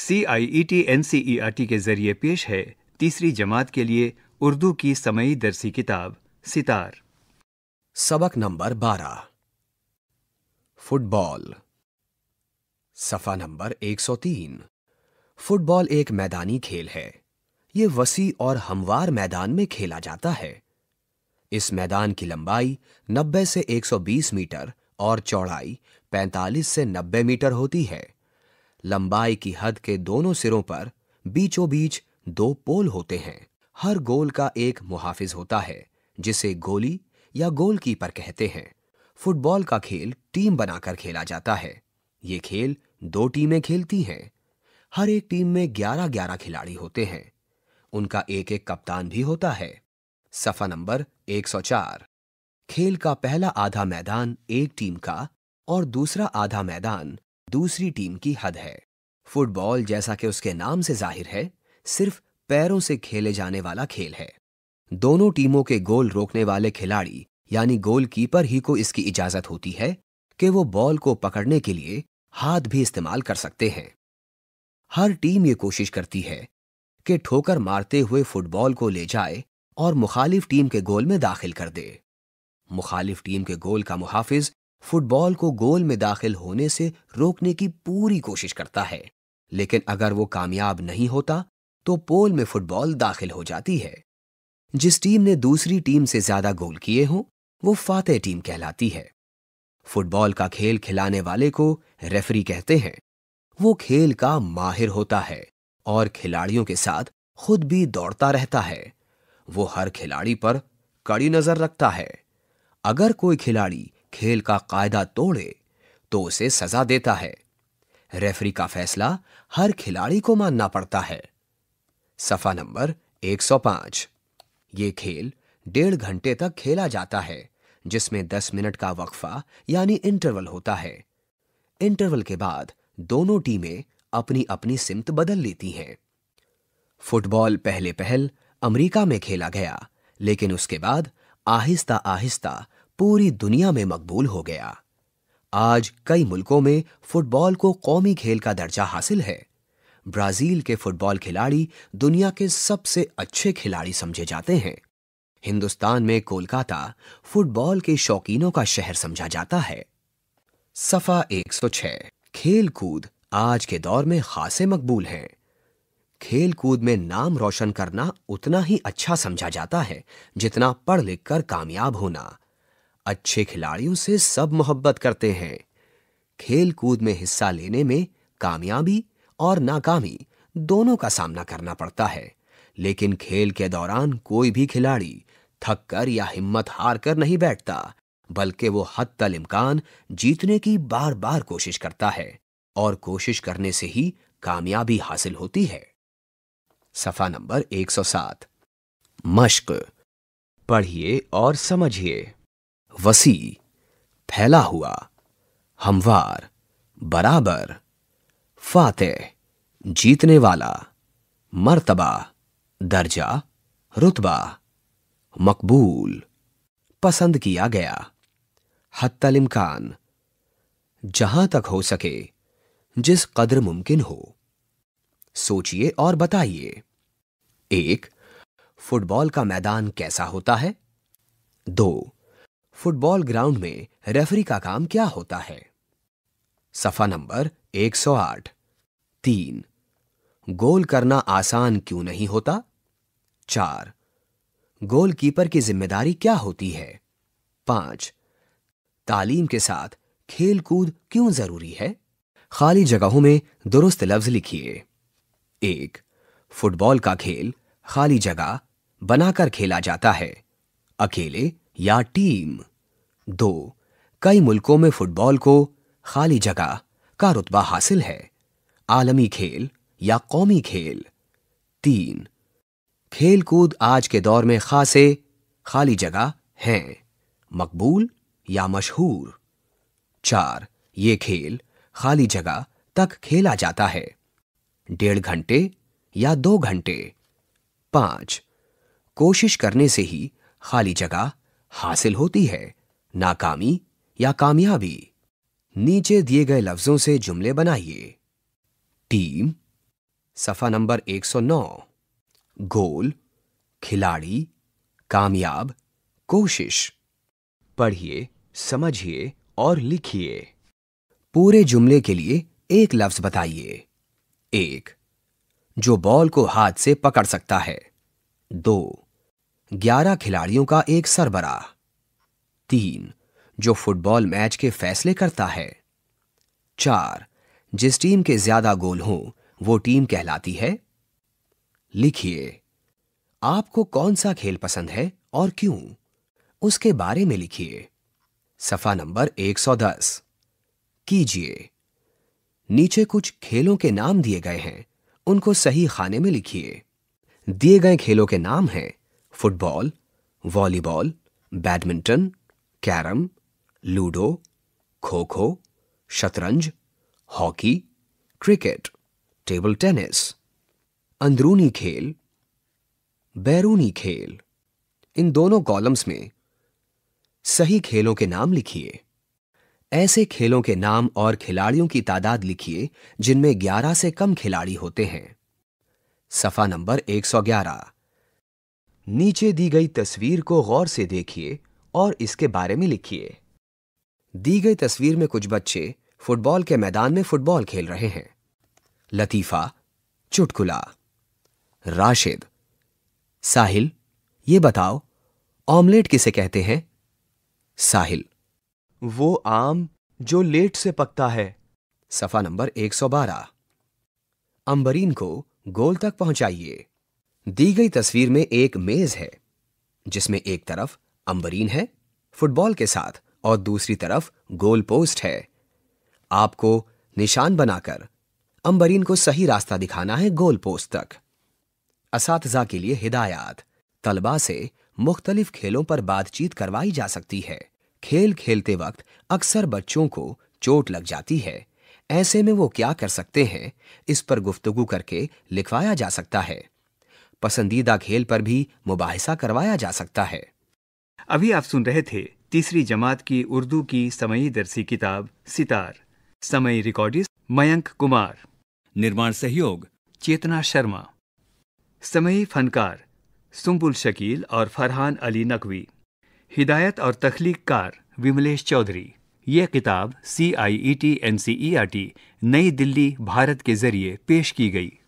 C I E T N C E R T के जरिए पेश है तीसरी जमात के लिए उर्दू की समयी दरसी किताब सितार सबक नंबर बारह फुटबॉल सफा नंबर एक सौ तीन फुटबॉल एक मैदानी खेल है ये वसी और हमवार मैदान में खेला जाता है इस मैदान की लंबाई 90 से 120 मीटर और चौड़ाई 45 से 90 मीटर होती है लंबाई की हद के दोनों सिरों पर बीचों बीच दो पोल होते हैं हर गोल का एक मुहाफिज होता है जिसे गोली या गोलकीपर कहते हैं फुटबॉल का खेल टीम बनाकर खेला जाता है ये खेल दो टीमें खेलती हैं हर एक टीम में ग्यारह ग्यारह खिलाड़ी होते हैं उनका एक एक कप्तान भी होता है सफा नंबर 104 खेल का पहला आधा मैदान एक टीम का और दूसरा आधा मैदान दूसरी टीम की हद है फुटबॉल जैसा कि उसके नाम से जाहिर है सिर्फ पैरों से खेले जाने वाला खेल है दोनों टीमों के गोल रोकने वाले खिलाड़ी यानी गोलकीपर ही को इसकी इजाजत होती है कि वो बॉल को पकड़ने के लिए हाथ भी इस्तेमाल कर सकते हैं हर टीम ये कोशिश करती है कि ठोकर मारते हुए फुटबॉल को ले जाए और मुखालिफ टीम के गोल में दाखिल कर दे मुखालिफ टीम के गोल का मुहाफिज फुटबॉल को गोल में दाखिल होने से रोकने की पूरी कोशिश करता है लेकिन अगर वो कामयाब नहीं होता तो पोल में फुटबॉल दाखिल हो जाती है जिस टीम ने दूसरी टीम से ज्यादा गोल किए हों वो फातेह टीम कहलाती है फुटबॉल का खेल खिलाने वाले को रेफरी कहते हैं वो खेल का माहिर होता है और खिलाड़ियों के साथ खुद भी दौड़ता रहता है वो हर खिलाड़ी पर कड़ी नजर रखता है अगर कोई खिलाड़ी खेल का कायदा तोड़े तो उसे सजा देता है रेफरी का फैसला हर खिलाड़ी को मानना पड़ता है सफा नंबर 105 ये खेल डेढ़ घंटे तक खेला जाता है जिसमें 10 मिनट का वक्फा यानी इंटरवल होता है इंटरवल के बाद दोनों टीमें अपनी अपनी सिमत बदल लेती हैं फुटबॉल पहले पहल अमेरिका में खेला गया लेकिन उसके बाद आहिस्ता आहिस्ता पूरी दुनिया में मकबूल हो गया आज कई मुल्कों में फुटबॉल को कौमी खेल का दर्जा हासिल है ब्राजील के फुटबॉल खिलाड़ी दुनिया के सबसे अच्छे खिलाड़ी समझे जाते हैं हिंदुस्तान में कोलकाता फुटबॉल के शौकीनों का शहर समझा जाता है सफा 106 खेल कूद आज के दौर में खासे मकबूल हैं खेल कूद में नाम रोशन करना उतना ही अच्छा समझा जाता है जितना पढ़ लिख कर कामयाब होना अच्छे खिलाड़ियों से सब मोहब्बत करते हैं खेल कूद में हिस्सा लेने में कामयाबी और नाकामी दोनों का सामना करना पड़ता है लेकिन खेल के दौरान कोई भी खिलाड़ी थक कर या हिम्मत हार कर नहीं बैठता बल्कि वो हद तल इम्कान जीतने की बार बार कोशिश करता है और कोशिश करने से ही कामयाबी हासिल होती है सफा नंबर 107 मश्क पढ़िए और समझिए वसी फैला हुआ हमवार बराबर फातेह जीतने वाला मर्तबा दर्जा रुतबा मकबूल पसंद किया गया हत्तलिमकान जहां तक हो सके जिस कदर मुमकिन हो सोचिए और बताइए एक फुटबॉल का मैदान कैसा होता है दो फुटबॉल ग्राउंड में रेफरी का काम क्या होता है सफा नंबर 108 तीन गोल करना आसान क्यों नहीं होता चार गोलकीपर की जिम्मेदारी क्या होती है पांच तालीम के साथ खेलकूद क्यों जरूरी है खाली जगहों में दुरुस्त लफ्ज लिखिए एक फुटबॉल का खेल खाली जगह बनाकर खेला जाता है अकेले या टीम दो कई मुल्कों में फुटबॉल को खाली जगह का रुतबा हासिल है आलमी खेल या कौमी खेल तीन खेल कूद आज के दौर में खासे खाली जगह हैं मकबूल या मशहूर चार ये खेल खाली जगह तक खेला जाता है डेढ़ घंटे या दो घंटे पांच कोशिश करने से ही खाली जगह हासिल होती है नाकामी या कामयाबी नीचे दिए गए लफ्जों से जुमले बनाइए टीम सफा नंबर 109 गोल खिलाड़ी कामयाब कोशिश पढ़िए समझिए और लिखिए पूरे जुमले के लिए एक लफ्ज बताइए एक जो बॉल को हाथ से पकड़ सकता है दो ग्यारह खिलाड़ियों का एक सरबरा तीन जो फुटबॉल मैच के फैसले करता है चार जिस टीम के ज्यादा गोल हों वो टीम कहलाती है लिखिए आपको कौन सा खेल पसंद है और क्यों उसके बारे में लिखिए सफा नंबर 110 कीजिए नीचे कुछ खेलों के नाम दिए गए हैं उनको सही खाने में लिखिए दिए गए खेलों के नाम हैं football volleyball badminton carrom ludo kho kho शतरंज हॉकी क्रिकेट टेबल टेनिस अंदरूनी खेल बैरूनी खेल इन दोनों कॉलम्स में सही खेलों के नाम लिखिए ऐसे खेलों के नाम और खिलाड़ियों की तादाद लिखिए जिनमें 11 से कम खिलाड़ी होते हैं सफा नंबर 111 नीचे दी गई तस्वीर को गौर से देखिए और इसके बारे में लिखिए दी गई तस्वीर में कुछ बच्चे फुटबॉल के मैदान में फुटबॉल खेल रहे हैं लतीफा चुटकुला राशिद साहिल ये बताओ ऑमलेट किसे कहते हैं साहिल वो आम जो लेट से पकता है सफा नंबर 112 अंबरीन को गोल तक पहुंचाइए दी गई तस्वीर में एक मेज है जिसमें एक तरफ अंबरीन है फुटबॉल के साथ और दूसरी तरफ गोल पोस्ट है आपको निशान बनाकर अंबरीन को सही रास्ता दिखाना है गोल पोस्ट तक इस के लिए हिदायत तलबा से मुख्तलिफ खेलों पर बातचीत करवाई जा सकती है खेल खेलते वक्त अक्सर बच्चों को चोट लग जाती है ऐसे में वो क्या कर सकते हैं इस पर गुफ्तगु करके लिखवाया जा सकता है पसंदीदा खेल पर भी मुबासा करवाया जा सकता है अभी आप सुन रहे थे तीसरी जमात की उर्दू की समयी दर्सी किताब सितार समय रिकॉर्डिस्ट मयंक कुमार निर्माण सहयोग चेतना शर्मा समयी फनकार सुम्बुल शकील और फरहान अली नकवी हिदायत और तख्लीककार विमलेश चौधरी यह किताब C I E T N C E R T New Delhi Bharat के जरिए पेश की गई